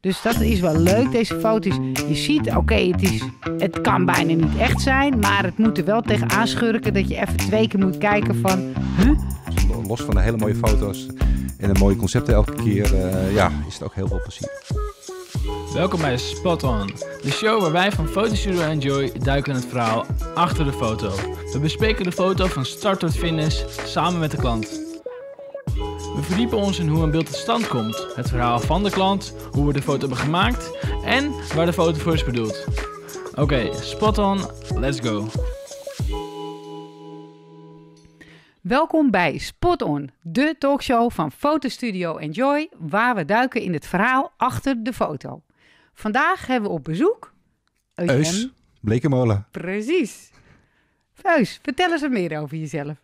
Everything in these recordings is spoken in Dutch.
Dus dat is wel leuk. Deze foto's, je ziet, oké, het het, het kan bijna niet echt zijn. Maar het moet er wel tegen aanschurken dat je even twee keer moet kijken van... Huh? Los van de hele mooie foto's en de mooie concepten elke keer, eh, ja, is het ook heel veel plezier. Welkom bij Spot On, de show waar wij van Fotostudio Enjoy duiken in het verhaal achter de foto. We bespreken de foto van start tot finish samen met de klant. We verdiepen ons in hoe een beeld tot stand komt, het verhaal van de klant, hoe we de foto hebben gemaakt en waar de foto voor is bedoeld. Oké, spot on, let's go. Welkom bij Spot On, de talkshow van Fotostudio Enjoy, waar we duiken in het verhaal achter de foto. Vandaag hebben we op bezoek Eus, Blekemolen. Precies. Eus, vertel eens wat meer over jezelf.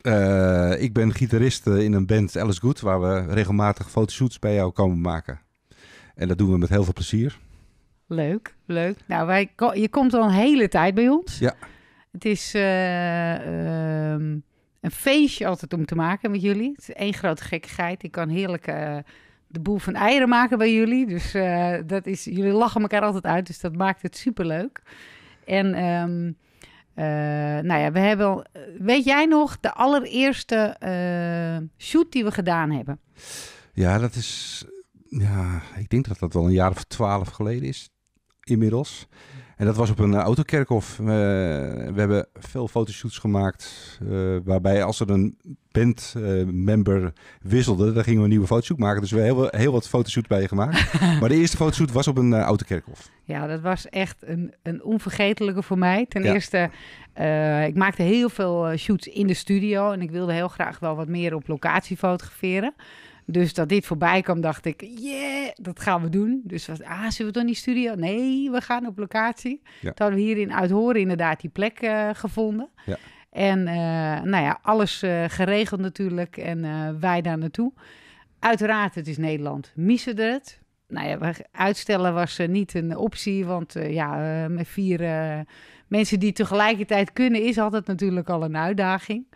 Eh, ik ben gitarist eh, in een band Alice Good, waar we regelmatig fotoshoots bij jou komen maken. En dat doen we met heel veel plezier. Leuk, leuk. Nou, wij, je komt al een hele tijd bij ons. Ja. Het is eh, ehm, een feestje altijd om te maken met jullie. Het is één grote gekkigheid. Ik kan heerlijk de boel van eieren maken bij jullie. Dus dat is, jullie lachen elkaar altijd uit, dus dat maakt het superleuk. En... Ehm, eh, nou ja, we hebben. Weet jij nog de allereerste eh, shoot die we gedaan hebben? Ja, dat is. Ja, ik denk dat dat wel een jaar of twaalf geleden is. Inmiddels. En dat was op een eh, autokerkhof. Eh, we hebben veel fotoshoots gemaakt. Eh, waarbij als er een bandmember uh, wisselde, dan gingen we een nieuwe fotoshoot maken. Dus we hebben heel, wat fotoshoots bij je gemaakt. maar de eerste fotoshoot was op een autokerkhof. Ja, dat was echt een, een onvergetelijke voor mij. Ten eerste, ik maakte heel veel shoots in de studio. En ik wilde heel graag wel wat meer op locatie fotograferen. Dus dat dit voorbij kwam, dacht ik, yeah, dat gaan we doen. Dus was, ah, zullen we dan die studio? Nee, we gaan op locatie. Ja. Toen hadden we hier in Uithoren inderdaad die plek eh, gevonden. Ja. En eh, nou ja, alles eh, geregeld natuurlijk en wij daar naartoe. Uiteraard, het is Nederland, missen het. Nou ja, uitstellen was niet een optie, want ja, met vier mensen die tegelijkertijd kunnen, is altijd natuurlijk al een uitdaging.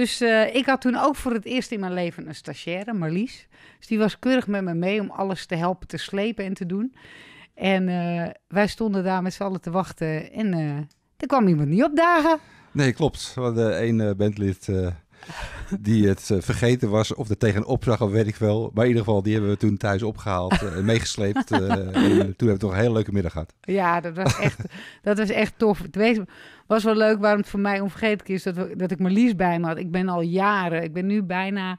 Dus eh, ik had toen ook voor het eerst in mijn leven een stagiaire, Marlies. Dus die was keurig met me mee om alles te helpen te slepen en te doen. En eh, wij stonden daar met z'n allen te wachten. En uh, er kwam iemand niet opdagen. Nee, klopt. We hadden één bandlid die het vergeten was of er tegenop zag of weet ik wel. Maar in ieder geval, die hebben we toen thuis opgehaald en meegesleept. en toen hebben we toch een hele leuke middag gehad. Ja, dat was echt, dat was echt tof was wel leuk. Waarom het voor mij onvergetelijk is dat, we, dat ik Marlies bij me had. Ik ben al jaren, ik ben nu bijna,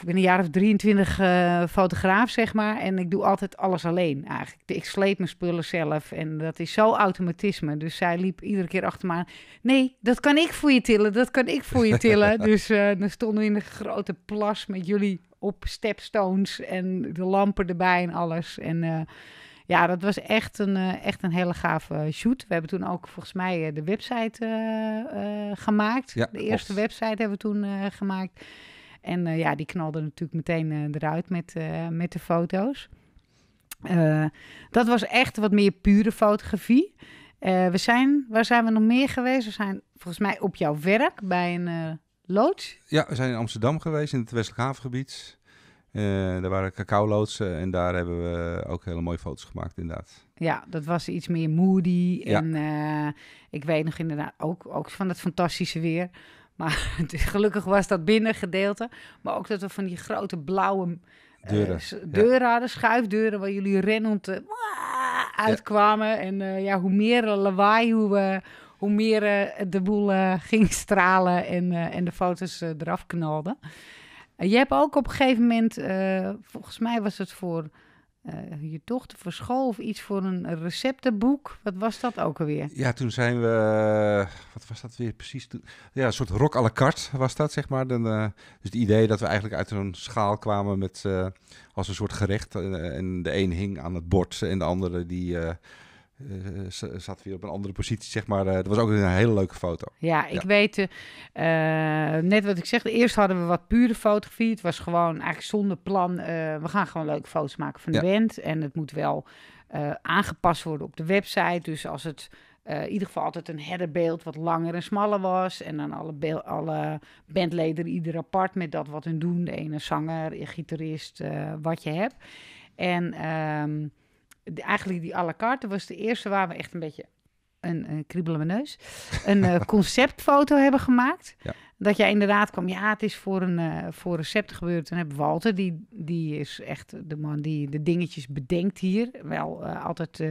ik ben een jaar of 23 eh, fotograaf, zeg maar. En ik doe altijd alles alleen eigenlijk. Ik sleep mijn spullen zelf en dat is zo automatisme. Dus zij liep iedere keer achter me aan. Nee, dat kan ik voor je tillen, dat kan ik voor je tillen. dus eh, dan stonden we in een grote plas met jullie op stepstones en de lampen erbij en alles. En... Uh, ja, dat was echt een, eh, echt een hele gave shoot. We hebben toen ook volgens mij eh, de website eh, gemaakt. Ja, de eerste website hebben we toen gemaakt. En ja, die knalde natuurlijk meteen eruit met, met de foto's. dat was echt wat meer pure fotografie. we zijn, waar zijn we nog meer geweest? We zijn volgens mij op jouw werk bij een uh, loods. Ja, we zijn in Amsterdam geweest, in het Westelijk Havengebied. Uh, eh, daar waren cacao-loodsen en daar hebben we ook hele mooie foto's gemaakt, inderdaad. Ja, dat was iets meer moody. En eh, ik weet nog inderdaad ook, ook van het fantastische weer. Maar gelukkig was dat binnengedeelte. Maar ook dat we van die grote blauwe eh, deuren, uh, hadden, schuifdeuren, waar jullie rennend uitkwamen. En ja, hoe meer lawaai, hoe, hoe meer de boel ging stralen en, en de foto's eraf knalden je hebt ook op een gegeven moment, eh, volgens mij was het voor eh, je dochter voor school of iets voor een receptenboek. Wat was dat ook alweer? Ja, toen zijn we, eh, wat was dat weer precies? Ja, een soort rock à la carte was dat, zeg maar. Dan, dus het idee dat we eigenlijk uit een schaal kwamen met als een soort gerecht. en de een hing aan het bord en de andere die uh, eh, zat weer op een andere positie, zeg maar. Uh, dat was ook een hele leuke foto. Ja, ik weet, het. Eh, net wat ik zeg, eerst hadden we wat pure fotografie. Het was gewoon eigenlijk zonder plan. we gaan gewoon leuke foto's maken van de band. En het moet wel aangepast worden op de website. Dus als het in ieder geval altijd een herderbeeld wat langer en smaller was. En dan alle, alle bandleden ieder apart met dat wat hun doen. De ene zanger, gitarist, wat je hebt. En ehm, eigenlijk die à la carte was de eerste waar we echt een beetje een, een in neus, een eh, conceptfoto hebben gemaakt. Dat jij inderdaad kwam, ja, het is voor een eh, voor recept gebeurd. En heb Walter, die, die is echt de man die de dingetjes bedenkt hier. Wel, eh, altijd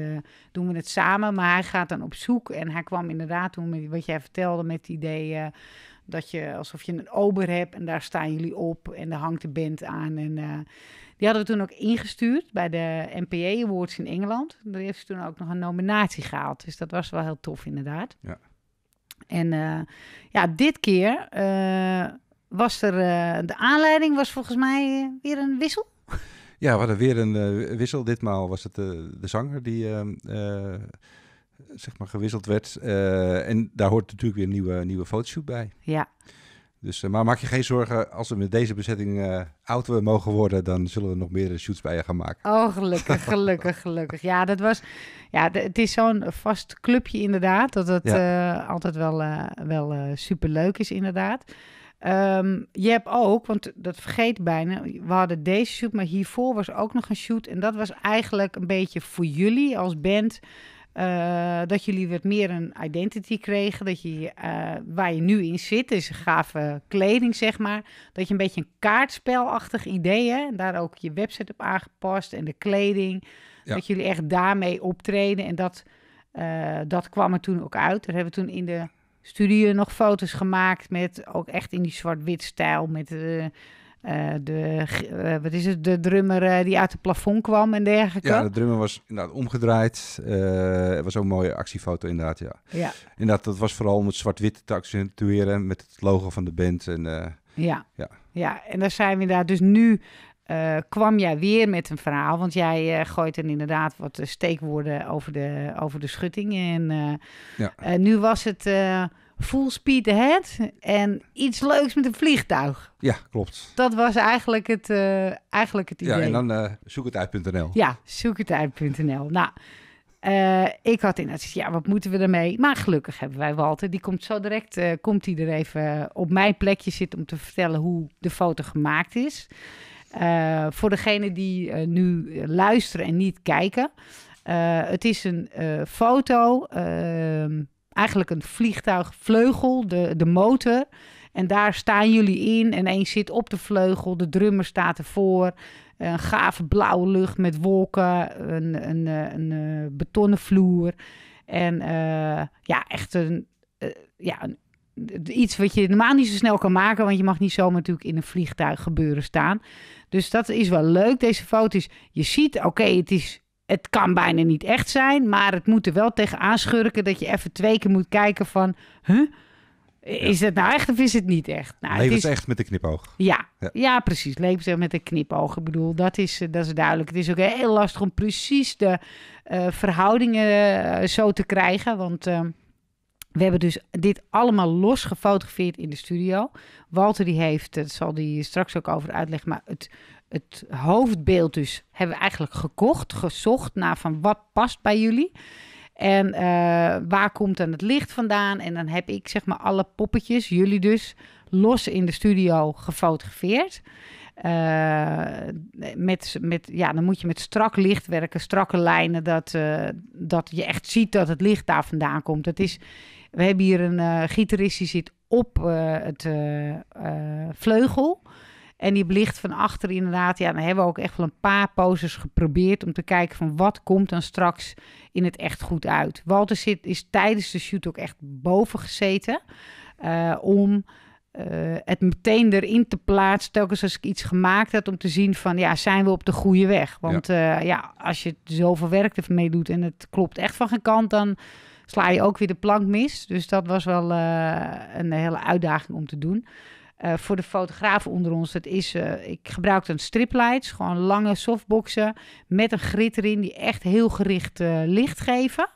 doen we het samen, maar hij gaat dan op zoek. En hij kwam inderdaad toen, met wat jij vertelde, met het idee dat je alsof je een ober hebt en daar staan jullie op en daar hangt de band aan. En eh, die hadden we toen ook ingestuurd bij de NPA Awards in Engeland. Daar heeft ze toen ook nog een nominatie gehaald. Dus dat was wel heel tof inderdaad. Ja. En eh, ja, dit keer eh, was er, de aanleiding was volgens mij weer een wissel. Ja, we hadden weer een wissel. Ditmaal was het de zanger die zeg maar gewisseld werd. Eh, en daar hoort natuurlijk weer een nieuwe, nieuwe fotoshoot bij. Ja. Dus, eh, maar maak je geen zorgen, als we met deze bezetting uh, eh, oud mogen worden, dan zullen we nog meer shoots bij je gaan maken. Oh, gelukkig, gelukkig, gelukkig. Ja, dat was, ja, het is zo'n vast clubje inderdaad, dat het altijd wel, uh, wel superleuk is inderdaad. Ehm, je hebt ook, want dat vergeet bijna, we hadden deze shoot, maar hiervoor was ook nog een shoot. En dat was eigenlijk een beetje voor jullie als band eh, dat jullie wat meer een identity kregen. Dat je, eh, waar je nu in zit, is gaven gave kleding, zeg maar. Dat je een beetje een kaartspelachtig idee En daar ook je website op aangepast en de kleding. Dat jullie echt daarmee optreden. En dat, eh, dat kwam er toen ook uit. Daar hebben we toen in de studio nog foto's gemaakt met ook echt in die zwart-wit stijl. Met eh, de, eh, wat is het, de drummer eh, die uit het plafond kwam en dergelijke. Ja, de drummer was inderdaad omgedraaid. het was ook een mooie actiefoto inderdaad, ja. ja. Inderdaad, dat was vooral om het zwart-wit te accentueren met het logo van de band. En, ja. ja. Ja, en daar zijn we daar dus nu... kwam jij weer met een verhaal? Want jij gooit dan inderdaad wat steekwoorden over de, over de schutting. En ja. nu was het full speed ahead en iets leuks met een vliegtuig. Ja, klopt. Dat was eigenlijk het, eh, eigenlijk het idee. Ja, en dan uh, eh, zoek het uit.nl. Ja, zoek het uit.nl. Nou, eh, ik had inderdaad ja, wat moeten we ermee? Maar gelukkig hebben wij Walter, die komt zo direct, komt hij er even op mijn plekje zitten om te vertellen hoe de foto gemaakt is. voor degene die nu luisteren en niet kijken, het is een foto ehm, eigenlijk een vliegtuigvleugel, de, de motor. En daar staan jullie in. En één zit op de vleugel, de drummer staat ervoor. Een gave blauwe lucht met wolken, een, een, eh, een, een eh, betonnen vloer. En eh, ja, echt een, ja, iets wat je normaal niet zo snel kan maken, want je mag niet zomaar natuurlijk in een vliegtuig gebeuren staan. Dus dat is wel leuk, deze foto's. Je ziet, oké, het is het kan bijna niet echt zijn, maar het moet er wel tegen aanschurken dat je even twee keer moet kijken van, Is het nou echt of is het niet echt? Nou, het is... echt met de knipoog. Ja, ja. ja precies. met de knipoog. Ik bedoel, dat is, eh, dat is duidelijk. Het is ook heel lastig om precies de eh, verhoudingen eh, zo te krijgen. Want we hebben dus dit allemaal los gefotografeerd in de studio. Walter die heeft, dat zal die straks ook over uitleggen, maar het het hoofdbeeld dus hebben we eigenlijk gekocht, gezocht naar van wat past bij jullie. En eh, waar komt dan het licht vandaan? En dan heb ik zeg maar alle poppetjes, jullie dus, los in de studio gefotografeerd. Eh, met, met, ja, dan moet je met strak licht werken, strakke lijnen, dat, eh, dat je echt ziet dat het licht daar vandaan komt. Dat is, we hebben hier een gitarist die zit op het vleugel. En die belicht van achter inderdaad. Ja, dan hebben we ook echt wel een paar poses geprobeerd om te kijken van wat komt dan straks in het echt goed uit. Walter zit, is tijdens de shoot ook echt boven gezeten eh, om... Eh, het meteen erin te plaatsen, telkens als ik iets gemaakt had, om te zien van ja, zijn we op de goede weg? Want ja, eh, ja als je zoveel werk mee doet en het klopt echt van geen kant, dan sla je ook weer de plank mis. Dus dat was wel een hele uitdaging om te doen. Eh, voor de fotografen onder ons, Het is, eh, ik gebruikte een striplights, gewoon lange softboxen met een grit erin die echt heel gericht eh, licht geven.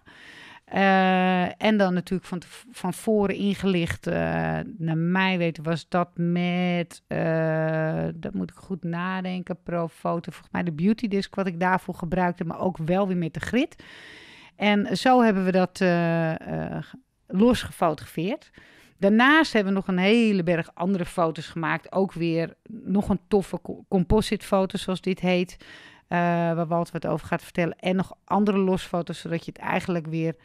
en dan natuurlijk van, van voren ingelicht. naar mij weten was dat met, dat moet ik goed nadenken, Pro Foto, volgens mij de Beauty Disc wat ik daarvoor gebruikte, maar ook wel weer met de grit. En zo hebben we dat los gefotografeerd. Daarnaast hebben we nog een hele berg andere foto's gemaakt. Ook weer nog een toffe composite foto, zoals dit heet. Eh, waar Walter het over gaat vertellen. En nog andere losfoto's, zodat je het eigenlijk weer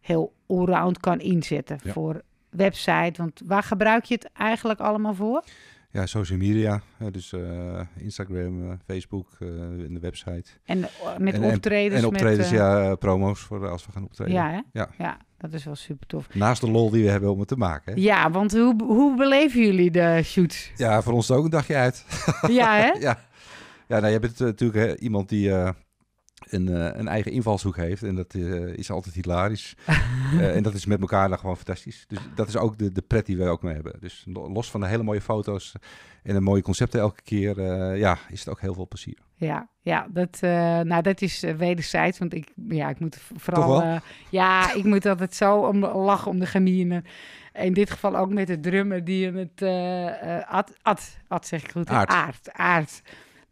heel allround kan inzetten voor website. Want waar gebruik je het eigenlijk allemaal voor? Ja, social media. Dus eh, Instagram, eh, Facebook en de website. En met optredens? En, en, optredens, ja, promo's voor als we gaan optreden. Ja, ja. ja. Dat is wel super tof. Naast de lol die we hebben om het te maken. Hè? Ja, want hoe, hoe beleven jullie de shoots? Ja, voor ons ook een dagje uit. Ja, hè? ja. ja, nou, je bent eh, natuurlijk iemand die eh, een, eh, een, eigen invalshoek heeft. En dat eh, is altijd hilarisch. Eh, en dat is met elkaar dan gewoon fantastisch. Dus dat is ook de, de pret die wij ook mee hebben. Dus los van de hele mooie foto's en de mooie concepten elke keer, ja, is het ook heel veel plezier. Ja, ja dat, nou, dat is wederzijds. Want ik, ja, ik moet vooral. ja, ik moet altijd zo om, lachen om de gemine. In dit geval ook met de drummer die hem het. ad, ad, ad zeg ik goed. Aard. Aard. aard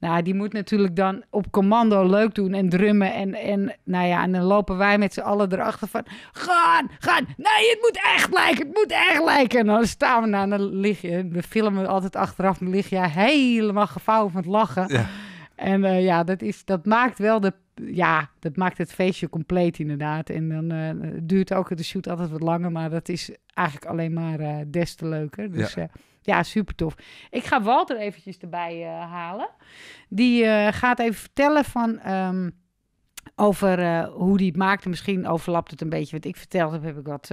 nou, die moet natuurlijk dan op commando leuk doen en drummen. En, en, nou ja, en dan lopen wij met z'n allen erachter van... Gaan, gaan. Nee, het moet echt lijken. Het moet echt lijken. En dan staan we naar nou een dan lig je... We filmen altijd achteraf. Dan lig je helemaal gevouwen van het lachen. Ja. En eh, ja, dat, is, dat maakt wel de... Ja, dat maakt het feestje compleet inderdaad. En dan eh, duurt ook de shoot altijd wat langer. Maar dat is eigenlijk alleen maar eh, des te leuker. Dus... Ja. Ja, super tof. Ik ga Walter eventjes erbij eh, halen. Die eh, gaat even vertellen van, ehm, over eh, hoe die het maakte. Misschien overlapt het een beetje wat ik verteld heb. Heb ik wat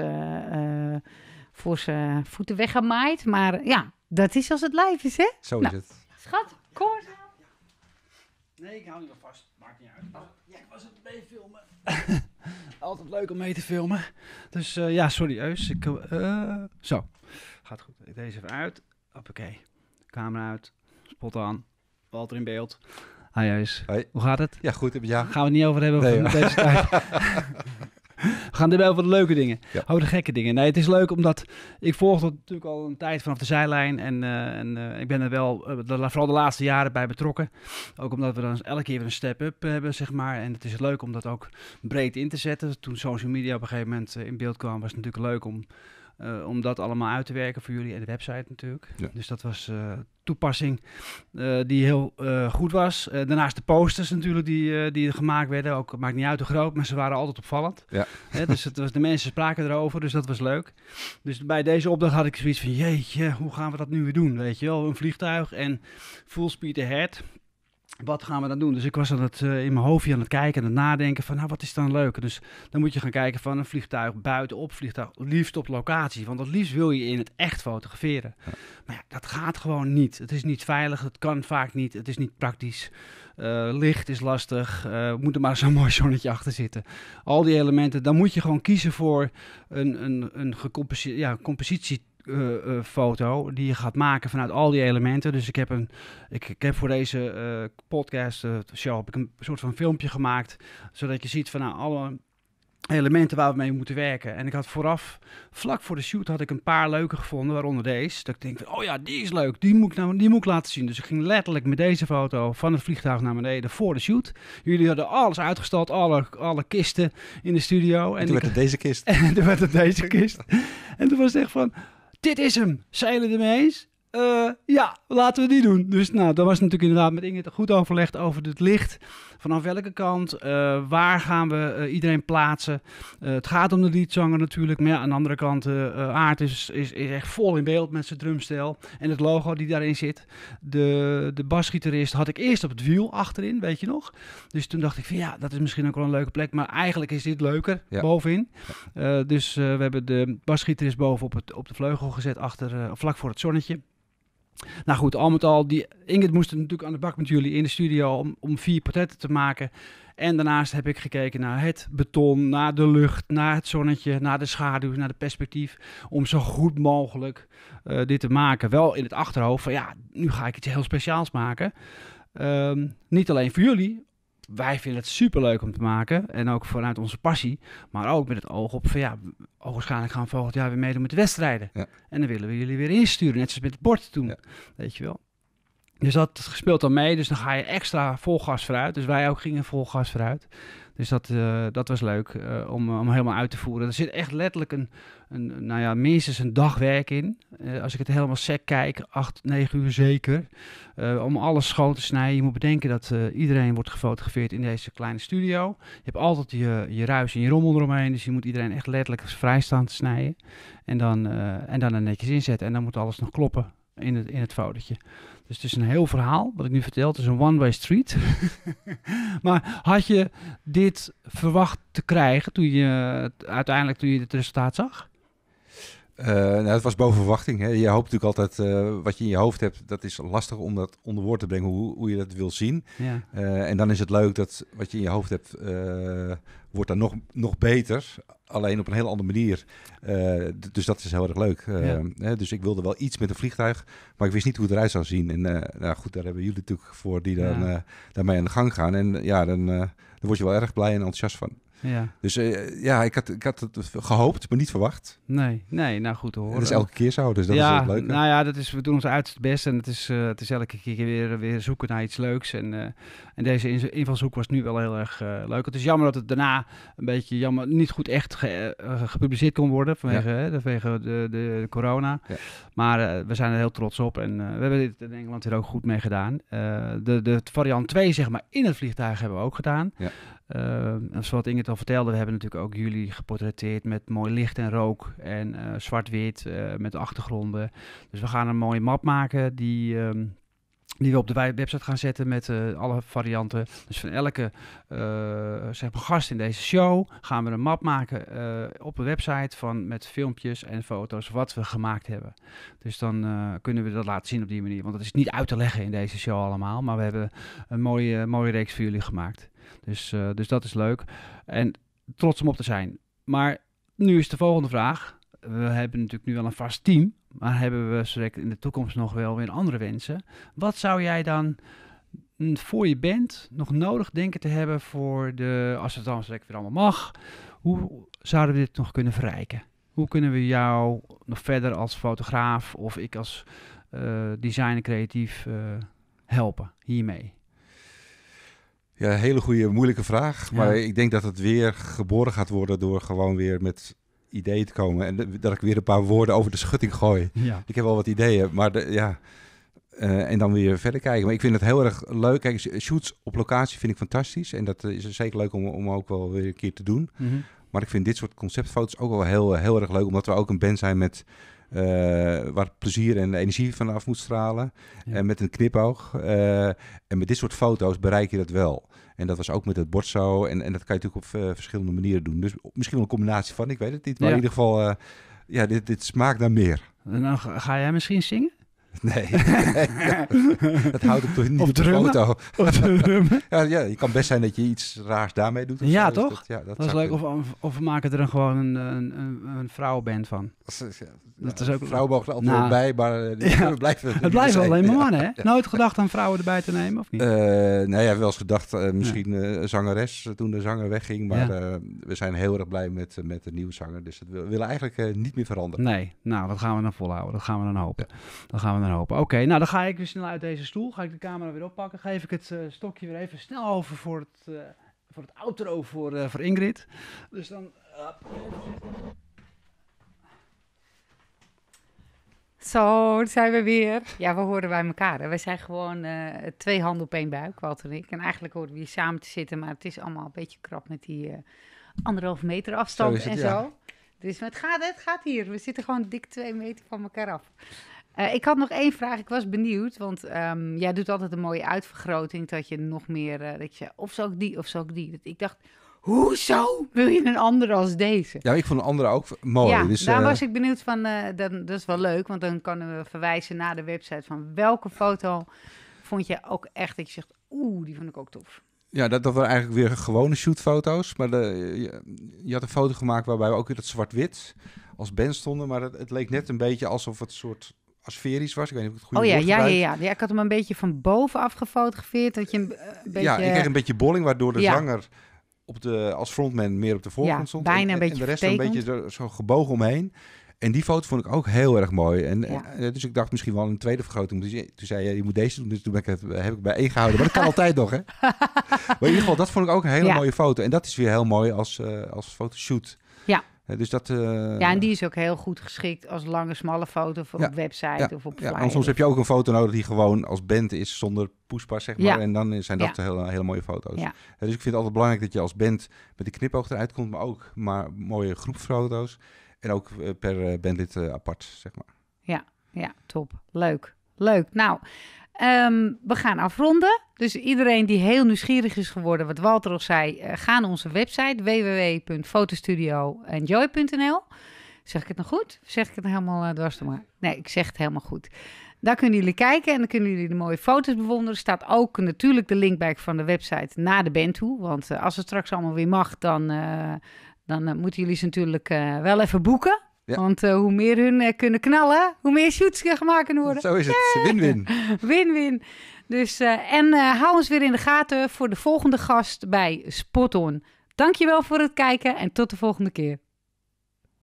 voor zijn voeten weggemaaid. Maar ja, dat is als het lijf is, hè? Zo is nou, het. Schat, kom eens Nee, ik hou niet meer vast. Maakt niet uit. Oh, ja, ik was het het meefilmen. Altijd leuk om mee te filmen. Dus eh, ja, sorry Eus. Ik, eh, zo, gaat goed. Ik deze even uit. Hoppakee. Camera uit. Spot aan. Walter in beeld. Hi Eus. Hoe gaat het? Ja, goed. Ja. Gaan we het niet over hebben nee, deze tijd. We gaan erbij over de leuke dingen. Ja. Over de gekke dingen. Nee, het is leuk omdat ik volg dat natuurlijk al een tijd vanaf de zijlijn. En, eh, en eh, ik ben er wel, eh, vooral de laatste jaren, bij betrokken. Ook omdat we dan elke keer een step-up hebben, zeg maar. En het is leuk om dat ook breed in te zetten. Toen social media op een gegeven moment in beeld kwam, was het natuurlijk leuk om eh, om dat allemaal uit te werken voor jullie en de website natuurlijk. Dus dat was uh, toepassing eh, die heel goed was. daarnaast de posters natuurlijk die, die gemaakt werden. Ook maakt niet uit hoe groot, maar ze waren altijd opvallend. Ja. dus het was, de mensen spraken erover, dus dat was leuk. Dus bij deze opdracht had ik zoiets van, jeetje, hoe gaan we dat nu weer doen? Weet je wel, een vliegtuig en full speed ahead wat gaan we dan doen? Dus ik was aan het, eh, in mijn hoofdje aan het kijken en het nadenken van, nou, wat is dan leuk? Dus dan moet je gaan kijken van een vliegtuig buitenop, vliegtuig liefst op locatie. Want het liefst wil je in het echt fotograferen. Maar ja, dat gaat gewoon niet. Het is niet veilig, het kan vaak niet, het is niet praktisch. Eh, licht is lastig, uh, moet er maar zo'n mooi zonnetje achter zitten. Al die elementen, dan moet je gewoon kiezen voor een, een, een ja, compositie eh, eh, foto die je gaat maken vanuit al die elementen. Dus ik heb, een, ik, ik heb voor deze eh, podcast show heb ik een soort van filmpje gemaakt. Zodat je ziet van nou, alle elementen waar we mee moeten werken. En ik had vooraf, vlak voor de shoot, had ik een paar leuke gevonden, waaronder deze. Dat ik denk, van, oh ja, die is leuk, die moet, ik nou, die moet ik laten zien. Dus ik ging letterlijk met deze foto van het vliegtuig naar beneden voor de shoot. Jullie hadden alles uitgestald, alle, alle kisten in de studio. En, en toen werd het deze kist. En toen werd het deze kist. en toen was het echt van, dit is hem. zeilen de meest. Uh, ja, laten we die doen. Dus nou, dat was natuurlijk inderdaad met Inge goed overlegd over het licht. Vanaf welke kant, eh, waar gaan we eh, iedereen plaatsen. Eh, het gaat om de liedzanger natuurlijk, maar ja, aan de andere kant, Aard is, is, is, echt vol in beeld met zijn drumstijl. En het logo die daarin zit. De, de basgitarist had ik eerst op het wiel achterin, weet je nog. Dus toen dacht ik van ja, dat is misschien ook wel een leuke plek, maar eigenlijk is dit leuker bovenin. dus we hebben de basgitarist boven op, het, op de vleugel gezet, achter, vlak voor het zonnetje. Nou goed, al met al, die, Ingrid moest natuurlijk aan de bak met jullie in de studio om, om vier portretten te maken. En daarnaast heb ik gekeken naar het beton, naar de lucht, naar het zonnetje, naar de schaduw, naar de perspectief. Om zo goed mogelijk eh, dit te maken. Wel in het achterhoofd van ja, nu ga ik iets heel speciaals maken. Ehm, niet alleen voor jullie, wij vinden het superleuk om te maken. En ook vanuit onze passie. Maar ook met het oog op van ja, oh, waarschijnlijk gaan we volgend jaar weer meedoen met de wedstrijden. En dan willen we jullie weer insturen. Net zoals met het bord toen. Weet je wel. Dus dat speelt dan mee. Dus dan ga je extra vol gas vooruit. Dus wij ook gingen vol gas vooruit. Dus dat, eh, dat was leuk eh, om, om helemaal uit te voeren. Er zit echt letterlijk een, een nou ja, minstens een dag werk in. Eh, als ik het helemaal sec kijk, 8, 9 uur zeker. om alles schoon te snijden. Je moet bedenken dat iedereen wordt gefotografeerd in deze kleine studio. Je hebt altijd je, je ruis en je rommel eromheen. Dus je moet iedereen echt letterlijk vrijstaand snijden. En dan, en dan er netjes inzetten. En dan moet alles nog kloppen in het, in het fotootje. Dus het is een heel verhaal wat ik nu vertel. Het is een one-way street. maar had je dit verwacht te krijgen toen je uiteindelijk toen je het resultaat zag? Eh, nou, het was boven verwachting. Hè. Je hoopt natuurlijk altijd eh, wat je in je hoofd hebt. Dat is lastig om dat onder woord te brengen hoe, hoe je dat wil zien. Ja. Eh, en dan is het leuk dat wat je in je hoofd hebt, wordt dan nog, nog beter. Alleen op een heel andere manier. dus dat is heel erg leuk. dus ik wilde wel iets met een vliegtuig, maar ik wist niet hoe het eruit zou zien. En nou goed, daar hebben jullie natuurlijk voor die dan, daarmee aan de gang gaan. En ja, dan, dan word je wel erg blij en enthousiast van. Ja. Dus eh, ja, ik had, ik had het gehoopt, maar niet verwacht. Nee, nee nou goed te horen. Dat is elke keer zo, dus dat is is leuk. Ja, Nou ja, dat is, we doen ons uiterste best en het is, uh, het is elke keer weer, weer zoeken naar iets leuks. En, eh, en deze invalshoek was nu wel heel erg leuk. Het is jammer dat het daarna een beetje jammer, niet goed echt gepubliceerd kon worden vanwege, hè, vanwege de, de, corona. Maar we zijn er heel trots op en we hebben dit in Engeland hier ook goed mee gedaan. de, de variant 2 zeg maar in het vliegtuig hebben we ook gedaan. Ja. Ehm, en zoals het al vertelde, we hebben natuurlijk ook jullie geportretteerd met mooi licht en rook en eh, zwart-wit eh, met achtergronden. Dus we gaan een mooie map maken die... Ehm, die we op de website gaan zetten met eh, alle varianten. Dus van elke zeg maar gast in deze show gaan we een map maken op de website van, met filmpjes en foto's wat we gemaakt hebben. Dus dan kunnen we dat laten zien op die manier. Want dat is niet uit te leggen in deze show allemaal. Maar we hebben een mooie, mooie reeks voor jullie gemaakt. Dus, eh, dus dat is leuk. En trots om op te zijn. Maar nu is de volgende vraag. We hebben natuurlijk nu wel een vast team. Maar hebben we in de toekomst nog wel weer andere wensen? Wat zou jij dan mm, voor je band nog nodig denken te hebben voor de, als het dan weer allemaal mag, hoe zouden we dit nog kunnen verrijken? Hoe kunnen we jou nog verder als fotograaf of ik als eh, designer creatief eh, helpen hiermee? Ja, hele goede, moeilijke vraag. Maar ik denk dat het weer geboren gaat worden door gewoon weer met ideeën te komen. En dat ik weer een paar woorden over de schutting gooi. Ja. Ik heb al wat ideeën, maar ja. Eh, en dan weer verder kijken. Maar ik vind het heel erg leuk. Kijk, shoots op locatie vind ik fantastisch. En dat eh, is zeker leuk om, om ook wel weer een keer te doen. Mhm. Maar ik vind dit soort conceptfoto's ook wel heel, heel erg leuk. Omdat we ook een band zijn met eh, waar plezier en energie vanaf moet stralen. En met een knipoog. Eh, en met dit soort foto's bereik je dat wel. En dat was ook met het bord zo. En, en dat kan je natuurlijk op eh, verschillende manieren doen. Dus misschien wel een combinatie van, ik weet het niet. Maar in ieder geval, ja, dit, dit smaakt naar meer. En nou, dan ga jij misschien zingen? Nee, dat houdt op de niet op de foto. ja, ja, je kan best zijn dat je iets raars daarmee doet. ja, toch? ja, dat, is leuk. Of, of, we maken er dan gewoon een, een, een vrouwenband van. Dat is, nou, ook, vrouwen mogen er altijd nou. bij, maar eh, het blijft alleen maar mannen. Hè? Nooit gedacht aan vrouwen erbij te nemen, of niet? Uh, nee, wel eens gedacht, eh, misschien uh, zangeres toen de zanger wegging. Maar we zijn heel erg blij met, met de nieuwe zanger. Dus dat, we willen eigenlijk niet meer veranderen. Nee, nou, dat gaan we dan volhouden. Dat gaan we dan hopen. Dat gaan we dan Oké, nou dan ga ik weer snel uit deze stoel. Ga ik de camera weer oppakken. Geef ik het eh, stokje weer even snel over voor het, uh, voor het outro voor, eh, voor Ingrid. Dus dan. Zo, zijn we weer. Ja, we horen bij elkaar. We zijn gewoon twee handen op één buik, wat en ik. En eigenlijk horen we hier samen te zitten, maar het is allemaal een beetje krap met die anderhalve meter afstand en zo. Dus het gaat, het gaat hier. We zitten gewoon dik twee meter van elkaar af. Eh, ik had nog één vraag. Ik was benieuwd, want ehm, jij doet altijd een mooie uitvergroting dat je nog meer, eh, dat je of zou ik die, of zou ik die. Dat ik dacht, hoezo wil je een andere als deze? Ja, ik vond een andere ook mooi. Ja, dus, daar eh, was ik benieuwd van. dan, dat is wel leuk, want dan kunnen we verwijzen naar de website van welke foto vond je ook echt dat je zegt, oeh, die vond ik ook tof. Ja, dat, dat waren eigenlijk weer gewone shootfoto's. Maar de, je, had een foto gemaakt waarbij we ook weer dat zwart-wit als band stonden. Maar het, het, leek net een beetje alsof het soort asferisch was. Ik weet niet of ik het goed Oh ja, ja, ja, ja, ja. Ik had hem een beetje van bovenaf gefotografeerd. Dat je eh, een beetje... Ja, ik kreeg een beetje bolling, waardoor de zanger op de, als frontman meer op de voorgrond stond. Bijna en, een beetje de rest een beetje zo gebogen omheen. En die foto vond ik ook heel erg mooi. En, ja. Eh, eh, dus ik dacht misschien wel een tweede vergroting. Dus toen zei je, je moet deze doen. Dus toen ben ik het, heb ik bij één gehouden. Maar dat kan altijd nog, hè? Maar in ieder geval, dat vond ik ook een hele mooie foto. En dat is weer heel mooi als, als fotoshoot. Ja dus dat, eh, ja, en die is ook heel goed geschikt als lange, smalle foto voor op website of op ja, soms heb je ook een foto nodig die gewoon als band is zonder poespas, zeg maar. En dan zijn dat hele, hele mooie foto's. dus ik vind het altijd belangrijk dat je als band met die knipoog eruit komt, maar ook maar mooie groepfoto's. En ook eh, per eh, bandlid apart, zeg maar. Ja, ja, top. Leuk. Leuk. Nou, Ehm, we gaan afronden. Dus iedereen die heel nieuwsgierig is geworden, wat Walter al zei, eh, ga naar onze website www.fotostudioenjoy.nl. Zeg ik het nog goed? zeg ik het nou helemaal uh, dwars Maar? Nee, ik zeg het helemaal goed. Daar kunnen jullie kijken en dan kunnen jullie de mooie foto's bewonderen. Er staat ook natuurlijk de linkback van de website naar de band toe. Want eh, als het straks allemaal weer mag, dan, dan moeten jullie ze natuurlijk wel even boeken. Want eh, hoe meer hun eh, kunnen knallen, hoe meer shoots gemaakt kunnen worden. Zo is het. Win-win. Win-win. dus, eh, en hou ons weer in de gaten voor de volgende gast bij Spot On. Dankjewel voor het kijken en tot de volgende keer.